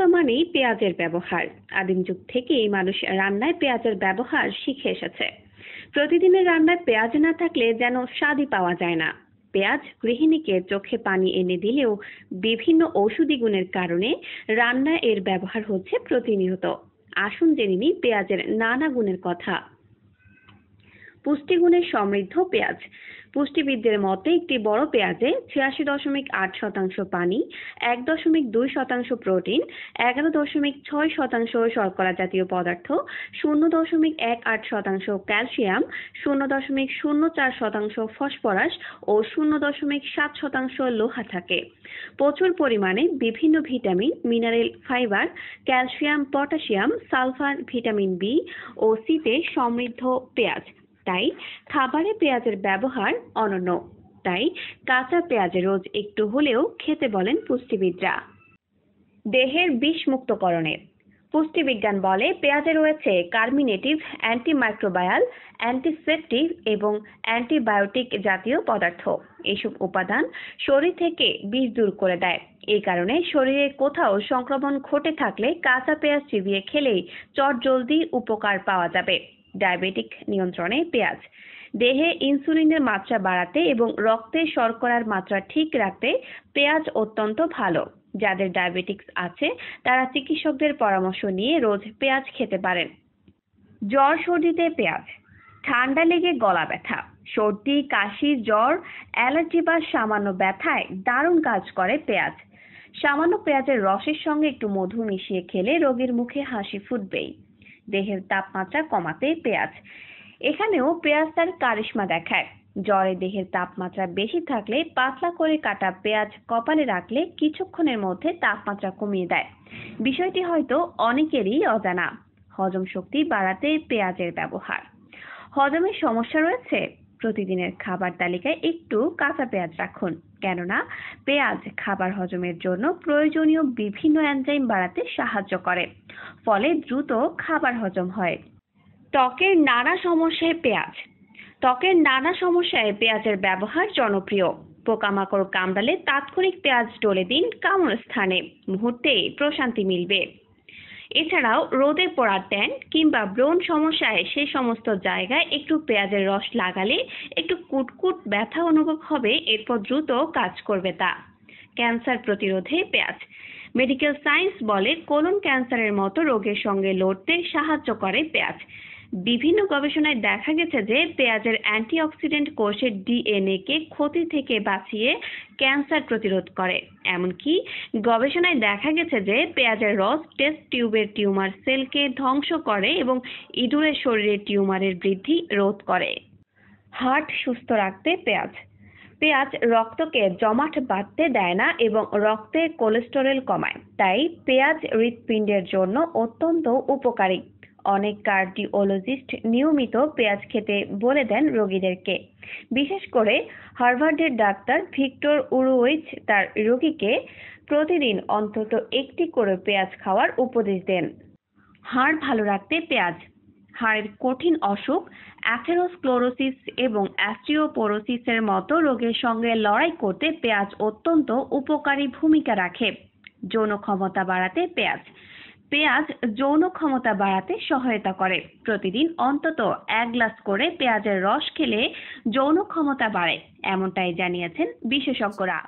অভিজ্ঞতা মানেই পেঁয়াজের ব্যবহার আদিম যুগ থেকেই মানুষ রান্নায় পেঁয়াজের ব্যবহার শিখে এসেছে প্রতিদিনের রান্নায় পেঁয়াজ না থাকলে যেন স্বাদই পাওয়া যায় না পেঁয়াজ গৃহিণীকে চোখে পানি এনে দিলেও বিভিন্ন ঔষধি গুণের কারণে রান্নায় এর ব্যবহার হচ্ছে প্রতিনিয়ত আসুন জেনে নিই পেঁয়াজের নানা গুণের কথা পুষ্টিগুণে সমৃদ্ধ পেঁয়াজ পুষ্টিবিদদের মতে একটি বড় পেঁয়াজে ছিয়াশি দশমিক আট শতাংশ পানি এক দশমিক দুই শতাংশ প্রোটিন এগারো দশমিক ছয় শতাংশ শর্করা জাতীয় পদার্থ শূন্য দশমিক এক আট শতাংশ ক্যালসিয়াম শূন্য দশমিক শূন্য চার শতাংশ ফসফরাস ও শূন্য দশমিক সাত শতাংশ লোহা থাকে প্রচুর পরিমাণে বিভিন্ন vitamin mineral fibre calcium potassium sulphur vitamin B ও সিতে সমৃদ্ধ পেঁয়াজ তাই খাবারে পেঁয়াজের ব্যবহার অনন্য তাই কাঁচা পেঁয়াজ রোজ একটু হলেও খেতে বলেন পুষ্টিবিদরা দেহের বিষ মুক্তকরণের পুষ্টিবিজ্ঞান বলে পেঁয়াজে রয়েছে কার্মিনেটিভ অ্যান্টিমাইক্রোবায়াল অ্যান্টিসেপটিভ এবং অ্যান্টিবায়োটিক জাতীয় পদার্থ এইসব উপাদান শরীর থেকে বিষ দূর করে দেয় এই কারণে শরীরে কোথাও সংক্রমণ ঘটে থাকলে কাঁচা পেঁয়াজ চিবিয়ে খেলেই চট জলদি উপকার পাওয়া যাবে ডায়াবেটিক নিয়ন্ত্রণে পেঁয়াজ দেহে ইনসুলিনের মাত্রা বাড়াতে এবং রক্তে শর্করার মাত্রা ঠিক রাখতে পেঁয়াজ অত্যন্ত ভালো যাদের ডায়াবেটিক্স আছে তারা চিকিৎসকদের পরামর্শ নিয়ে রোজ পেঁয়াজ খেতে পারেন জ্বর সর্দিতে পেঁয়াজ ঠান্ডা লেগে গলা ব্যথা সর্দি কাশি জ্বর অ্যালার্জি বা সামান্য ব্যথায় দারুণ কাজ করে পেঁয়াজ সামান্য পেঁয়াজের রসের সঙ্গে একটু মধু মিশিয়ে খেলে রোগীর মুখে হাসি ফুটবেই দেহের তাপমাত্রা কমাতে পেঁয়াজ এখানেও পেঁয়াজ তার কারিশমা দেখায় জ্বরে দেহের তাপমাত্রা বেশি থাকলে পাতলা করে কাটা পেঁয়াজ কপালে রাখলে কিছুক্ষণের মধ্যে তাপমাত্রা কমিয়ে দেয় বিষয়টি হয়তো অনেকেরই অজানা হজম শক্তি বাড়াতে পেঁয়াজের ব্যবহার হজমের সমস্যা রয়েছে প্রতিদিনের খাবার তালিকায় একটু কাঁচা পেঁয়াজ রাখুন কেননা পেঁয়াজ খাবার হজমের জন্য প্রয়োজনীয় বিভিন্ন এনজাইম বাড়াতে সাহায্য করে ফলে দ্রুত খাবার হজম হয় ত্বকের নানা সমস্যায় পেঁয়াজ ত্বকের নানা সমস্যায় পেঁয়াজের ব্যবহার জনপ্রিয় পোকামাকড় কামড়ালে তাৎক্ষণিক পেঁয়াজ ডলে দিন কামড় স্থানে মুহূর্তেই প্রশান্তি মিলবে এছাড়াও রোদে পড়ার দেন কিংবা ব্রণ সমস্যায় সেই সমস্ত জায়গায় একটু পেঁয়াজের রস লাগালে একটু কুটকুট ব্যথা অনুভব হবে এরপর দ্রুত কাজ করবে তা ক্যান্সার প্রতিরোধে পেঁয়াজ মেডিকেল সায়েন্স বলে কোলন ক্যান্সারের মতো রোগের সঙ্গে লড়তে সাহায্য করে পেঁয়াজ বিভিন্ন গবেষণায় দেখা গেছে যে পেঁয়াজের অ্যান্টিঅক্সিডেন্ট কোষের ডিএনএ কে ক্ষতি থেকে বাঁচিয়ে ক্যান্সার প্রতিরোধ করে এমনকি গবেষণায় দেখা গেছে যে পেঁয়াজের রস টেস্ট টিউবের টিউমার সেলকে ধ্বংস করে এবং ইঁদুরের শরীরে টিউমারের বৃদ্ধি রোধ করে হার্ট সুস্থ রাখতে পেঁয়াজ পেঁয়াজ রক্তকে জমাট বাঁধতে দেয় না এবং রক্তে কোলেস্টেরল কমায় তাই পেঁয়াজ হৃৎপিণ্ডের জন্য অত্যন্ত উপকারী অনেক কার্ডিওলজিস্ট নিয়মিত পেঁয়াজ খেতে বলে দেন রোগীদেরকে বিশেষ করে হার্ভার্ডের ডাক্তার ভিক্টর উরুইচ তার রোগীকে প্রতিদিন অন্তত একটি করে পেঁয়াজ খাওয়ার উপদেশ দেন হাড় ভালো রাখতে পেঁয়াজ হাড়ের কঠিন অসুখ অ্যাথেরোস্ক্লোরোসিস এবং অ্যাস্ট্রিওপোরোসিসের মতো রোগের সঙ্গে লড়াই করতে পেঁয়াজ অত্যন্ত উপকারী ভূমিকা রাখে যৌন ক্ষমতা বাড়াতে পেঁয়াজ পেঁয়াজ যৌন ক্ষমতা বাড়াতে সহায়তা করে প্রতিদিন অন্তত এক গ্লাস করে পেঁয়াজের রস খেলে যৌন ক্ষমতা বাড়ে এমনটাই জানিয়েছেন বিশেষজ্ঞরা